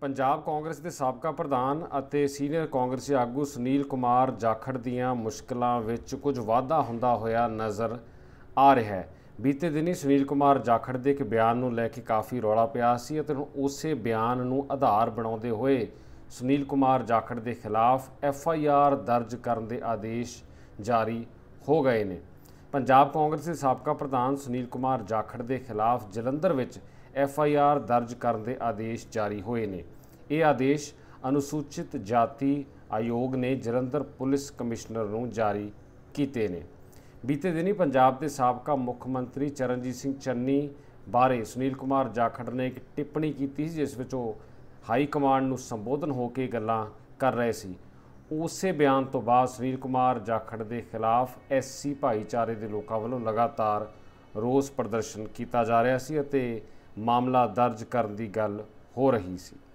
ਪੰਜਾਬ ਕਾਂਗਰਸ ਦੇ ਸਾਬਕਾ ਪ੍ਰਧਾਨ ਅਤੇ ਸੀਨੀਅਰ ਕਾਂਗਰਸੀ ਆਗੂ ਸੁਨੀਲ ਕੁਮਾਰ ਜਾਖੜ ਦੀਆਂ ਮੁਸ਼ਕਲਾਂ ਵਿੱਚ ਕੁਝ ਵਾਧਾ ਹੁੰਦਾ ਹੋਇਆ ਨਜ਼ਰ ਆ ਰਿਹਾ ਹੈ ਬੀਤੇ ਦਿਨੀ ਸੁਨੀਲ ਕੁਮਾਰ ਜਾਖੜ ਦੇ ਇੱਕ ਬਿਆਨ ਨੂੰ ਲੈ ਕੇ ਕਾਫੀ ਰੌਲਾ ਪਿਆ ਸੀ ਅਤੇ ਉਸੇ ਬਿਆਨ ਨੂੰ ਆਧਾਰ ਬਣਾਉਂਦੇ ਹੋਏ ਸੁਨੀਲ ਕੁਮਾਰ ਜਾਖੜ ਦੇ ਖਿਲਾਫ ਐਫ ਆਈ ਆਰ ਦਰਜ ਕਰਨ ਦੇ ਆਦੇਸ਼ ਜਾਰੀ ਹੋ ਗਏ ਨੇ ਪੰਜਾਬ ਕਾਂਗਰਸ ਦੇ ਸਾਬਕਾ ਪ੍ਰਧਾਨ ਸੁਨੀਲ ਕੁਮਾਰ ਜਾਖੜ ਦੇ ਖਿਲਾਫ ਜਲੰਧਰ ਵਿੱਚ ਐਫ ਆਈ ਆਰ ਦਰਜ ਕਰਨ ਦੇ ਆਦੇਸ਼ ਜਾਰੀ ਹੋਏ ਨੇ ਇਹ ਆਦੇਸ਼ ਅਨੁਸੂਚਿਤ ਜਾਤੀ ਆਯੋਗ ਨੇ ਜਰੰਦਰ ਪੁਲਿਸ ਕਮਿਸ਼ਨਰ ਨੂੰ ਜਾਰੀ ਕੀਤੇ ਨੇ ਬੀਤੇ ਦਿਨੀ ਪੰਜਾਬ ਦੇ ਸਾਬਕਾ ਮੁੱਖ ਮੰਤਰੀ ਚਰਨਜੀਤ ਸਿੰਘ ਚੰਨੀ ਬਾਰੇ ਸੁਨੀਲ ਕੁਮਾਰ ਜਾਖੜ ਨੇ ਇੱਕ ਟਿੱਪਣੀ ਕੀਤੀ ਸੀ ਜਿਸ ਵਿੱਚ ਉਹ ਹਾਈ ਕਮਾਂਡ ਨੂੰ ਸੰਬੋਧਨ ਹੋ ਕੇ ਗੱਲਾਂ ਕਰ ਰਹੇ ਸੀ ਉਸੇ ਬਿਆਨ ਤੋਂ ਬਾਅਦ ਸੁਨੀਲ ਕੁਮਾਰ ਜਾਖੜ ਦੇ ਖਿਲਾਫ ਐਸਸੀ ਭਾਈਚਾਰੇ ਦੇ ਲੋਕਾਂ ਵੱਲੋਂ ਲਗਾਤਾਰ ਰੋਸ ਪ੍ਰਦਰਸ਼ਨ ਕੀਤਾ ਜਾ ਰਿਹਾ ਸੀ ਅਤੇ ਮਾਮਲਾ ਦਰਜ ਕਰਨ ਦੀ ਗੱਲ ਹੋ ਰਹੀ ਸੀ